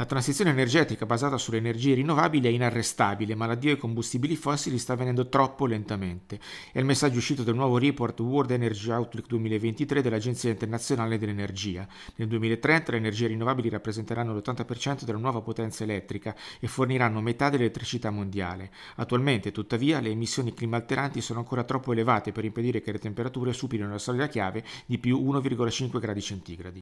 La transizione energetica basata sulle energie rinnovabili è inarrestabile, ma l'addio ai combustibili fossili sta avvenendo troppo lentamente. È il messaggio uscito dal nuovo report World Energy Outlook 2023 dell'Agenzia internazionale dell'energia. Nel 2030 le energie rinnovabili rappresenteranno l'80% della nuova potenza elettrica e forniranno metà dell'elettricità mondiale. Attualmente, tuttavia, le emissioni climalteranti sono ancora troppo elevate per impedire che le temperature superino la soglia chiave di più 1,5 gradi centigradi.